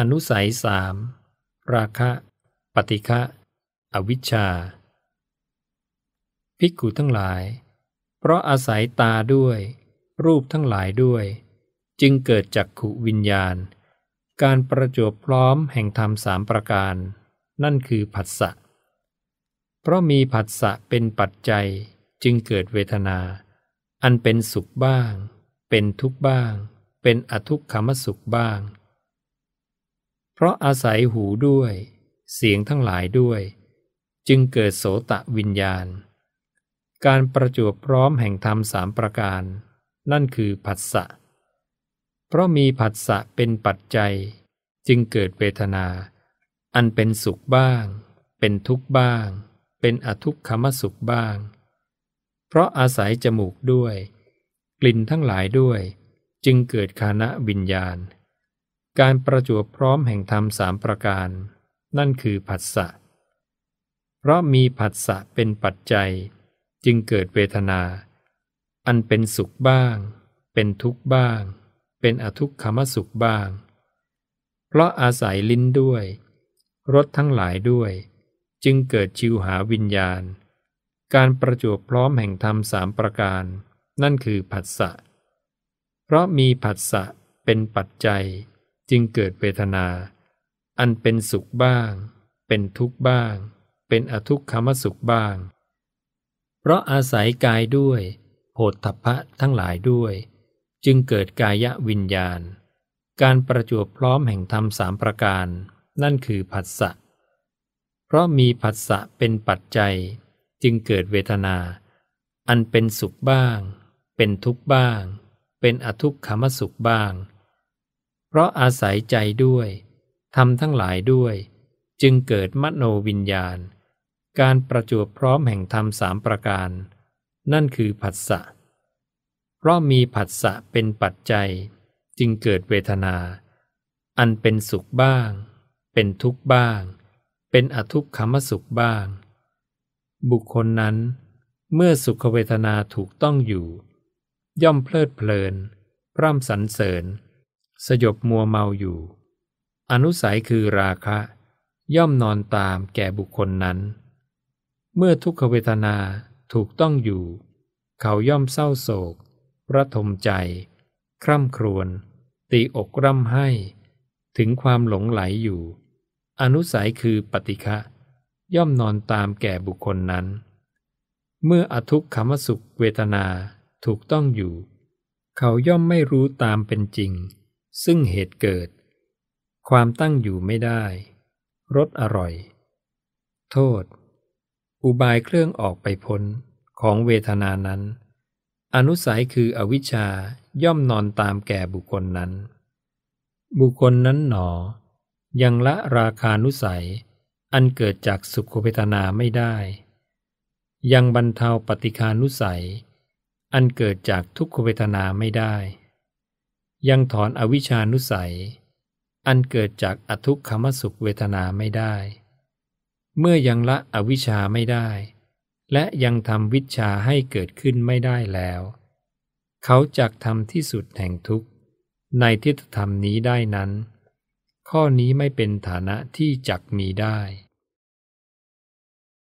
อนุสัยสามราคะ ปฏิฆะอวิชชาภิกขุทั้งหลาย เพราะอาศัยตาด้วย รูปทั้งหลายด้วย จึงเกิดจักขุวิญญาณ การประจวบพร้อมแห่งธรรมสามประการ นั่นคือผัสสะเพราะมีผัสสะเป็นปัจจัยจึงเกิดเวทนา อันเป็นสุขบ้าง เป็นทุกข์บ้าง เป็นอทุกขมสุขบ้างเพราะอาศัยหูด้วย เสียงทั้งหลายด้วย จึงเกิดโสตะวิญญาณ การประจวบพร้อมแห่งธรรมสามประการ นั่นคือผัสสะเพราะมีผัสสะเป็นปัจจัย จึงเกิดเวทนา อันเป็นสุขบ้าง เป็นทุกข์บ้าง เป็นอทุกขมสุขบ้าง เพราะอาศัย จมูกด้วย กลิ่นทั้งหลายด้วย จึงเกิดคานะวิญญาณการประจวบพร้อมแห่งธรรมสามประการ นั่นคือผัสสะ เพราะมีผัสสะเป็นปัจจัยจึงเกิดเวทนา อันเป็นสุขบ้าง เป็นทุกข์บ้าง เป็นอทุกขมสุขบ้าง เพราะอาศัยลิ้นด้วยรสทั้งหลายด้วย จึงเกิดชิวหาวิญญาณ การประจวบพร้อมแห่งธรรมสามประการ นั่นคือผัสสะ เพราะมีผัสสะเป็นปัจจัยจึงเกิดเวทนา อันเป็นสุขบ้าง เป็นทุกข์บ้าง เป็นอทุกขมสุขบ้าง เพราะอาศัยกายด้วยโหดถพะทั้งหลายด้วย จึงเกิดกายวิญญาณ การประจวบพร้อมแห่งธรรมสามประการ นั่นคือผัสสะ เพราะมีผัสสะเป็นปัจจัย จึงเกิดเวทนา อันเป็นสุขบ้าง เป็นทุกข์บ้าง เป็นอทุกขมสุขบ้างราะอาศัยใจด้วยทำทั้งหลายด้วย จึงเกิดมโนวิญญาณ การประจวบพร้อมแห่งธรรมสามประการ นั่นคือผัสสะเพราะมีผัสสะเป็นปัจจัยจึงเกิดเวทนา อันเป็นสุขบ้าง เป็นทุกข์บ้าง เป็นอทุกขมสุขบ้าง บุคคลนั้น เมื่อสุขเวทนาถูกต้องอยู่ ย่อมเพลิดเพลินพร่ำสรรเสริญสยบมัวเมาอยู่ อนุสัยคือราคะ ย่อมนอนตามแก่บุคคลนั้น เมื่อทุกขเวทนาถูกต้องอยู่ เขาย่อมเศร้าโศกระทมใจ คร่ำครวญ ตีอกร่ำให้ ถึงความหลงไหลอยู่ อนุสัยคือปฏิฆะ ย่อมนอนตามแก่บุคคลนั้น เมื่ออทุกขมสุขเวทนาถูกต้องอยู่ เขาย่อมไม่รู้ตามเป็นจริงซึ่งเหตุเกิด ความตั้งอยู่ไม่ได้รสอร่อย โทษ อุบายเครื่องออกไปพ้นของเวทนานั้น อนุสัยคืออวิชชาย่อมนอนตามแก่บุคคลนั้น บุคคลนั้นหนอยังละราคานุสัย อันเกิดจากสุขเวทนาไม่ได้ ยังบรรเทาปฏิคานุสัย อันเกิดจากทุกขเวทนาไม่ได้ยังถอนอวิชานุสัย อันเกิดจากอทุกขมสุขเวทนาไม่ได้ เมื่อยังละอวิชาไม่ได้ และยังทำวิชาให้เกิดขึ้นไม่ได้แล้ว เขาจักทำที่สุดแห่งทุกข์ในทิฏฐธรรมนี้ได้นั้น ข้อนี้ไม่เป็นฐานะที่จักมีได้